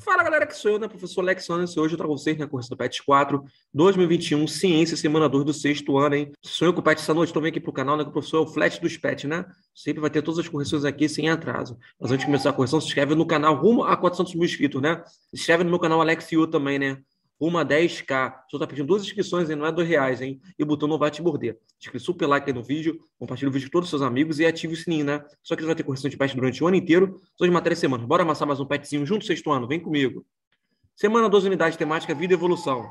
Fala galera, que sou eu, né? Professor Lex Anderson. Hoje eu trago vocês na né? correção do PET 4 2021, Ciência, Semana 2 do sexto ano, hein? Sonho com o PET essa noite, também então aqui pro canal, né? Que o professor é o flash dos PET, né? Sempre vai ter todas as correções aqui sem atraso. Mas antes de começar a correção, se inscreve no canal rumo a 400 mil inscritos, né? Se inscreve no meu canal Alex Yu também, né? uma 10K. Só tá pedindo duas inscrições, hein? não é dois reais, hein? E o botão não vai te morder. Inscreve super like aí no vídeo, compartilha o vídeo com todos os seus amigos e ative o sininho, né? Só que você vai ter correção de pet durante o ano inteiro, duas matérias semanas. Bora amassar mais um petzinho junto, sexto ano, vem comigo. Semana 12, unidade temática Vida e Evolução.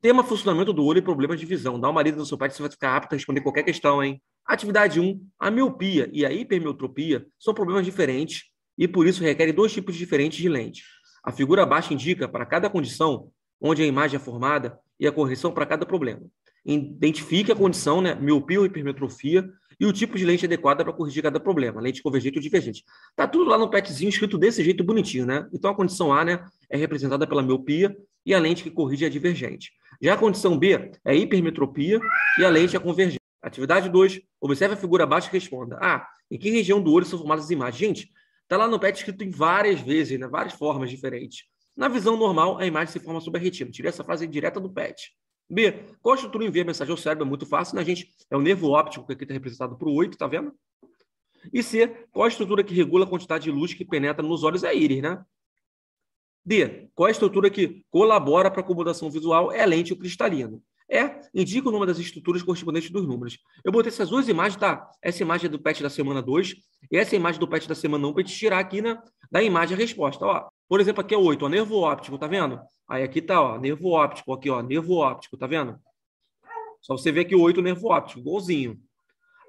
Tema funcionamento do olho e problemas de visão. Dá uma lida no seu pet, você vai ficar apto a responder qualquer questão, hein? Atividade 1. A miopia e a hipermiotropia são problemas diferentes e por isso requerem dois tipos diferentes de lente. A figura abaixo indica, para cada condição, onde a imagem é formada e a correção para cada problema. Identifique a condição, né, miopia ou hipermetrofia, e o tipo de lente adequada para corrigir cada problema, lente convergente ou divergente. Tá tudo lá no petzinho escrito desse jeito bonitinho, né? Então a condição A, né, é representada pela miopia e a lente que corrige é divergente. Já a condição B é hipermetropia e a lente é convergente. Atividade 2, observe a figura abaixo e responda. Ah, em que região do olho são formadas as imagens? Gente, tá lá no pet escrito em várias vezes, né, várias formas diferentes. Na visão normal, a imagem se forma sobre a retina. Tirei essa frase direta do PET. B, Qual estrutura e enviar mensagem ao cérebro é muito fácil, né, gente? É o nervo óptico que aqui está representado por 8, tá vendo? E C, qual a estrutura que regula a quantidade de luz que penetra nos olhos é a íris, né? D, qual a estrutura que colabora para a acomodação visual é lente ou cristalino. É, indica o nome das estruturas correspondentes dos números. Eu botei essas duas imagens, tá? Essa imagem é do PET da semana 2 e essa imagem do PET da semana 1 para a gente tirar aqui né, da imagem a resposta. Ó, por exemplo, aqui é 8, ó, nervo óptico, tá vendo? Aí aqui tá, ó, nervo óptico, aqui, ó, nervo óptico, tá vendo? Só você ver aqui 8, nervo óptico, igualzinho.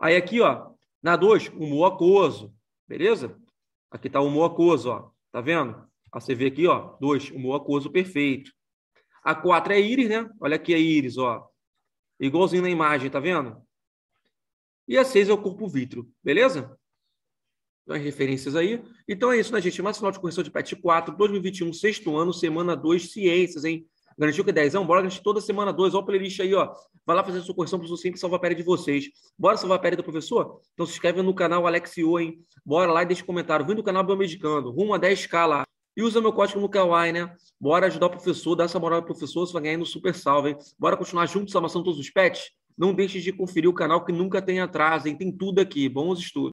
Aí aqui, ó, na 2, humor aquoso, beleza? Aqui tá o humor aquoso, ó, tá vendo? Aí você vê aqui, ó, 2, humor aquoso perfeito. A 4 é íris, né? Olha aqui a íris, ó. Igualzinho na imagem, tá vendo? E a 6 é o corpo vítreo, beleza? Então, as referências aí. Então é isso, né, gente? Massa final de correção de PET 4, 2021, sexto ano, semana 2, ciências, hein? Garantiu que é 10 anos? Bora garantir toda semana 2. Ó, o playlist aí, ó. Vai lá fazer a sua correção, o professor sempre salvar a pele de vocês. Bora salvar a pele do professor? Então se inscreve no canal Alexio, hein? Bora lá e deixa um comentário. Vim do canal Biomedicando, rumo a 10k lá. E usa meu código no Kawaii, né? Bora ajudar o professor, dá essa moral pro professor, você vai ganhar no super salve, hein? Bora continuar juntos, amassando todos os pets? Não deixe de conferir o canal que nunca tem atraso, hein? Tem tudo aqui. Bons estudos.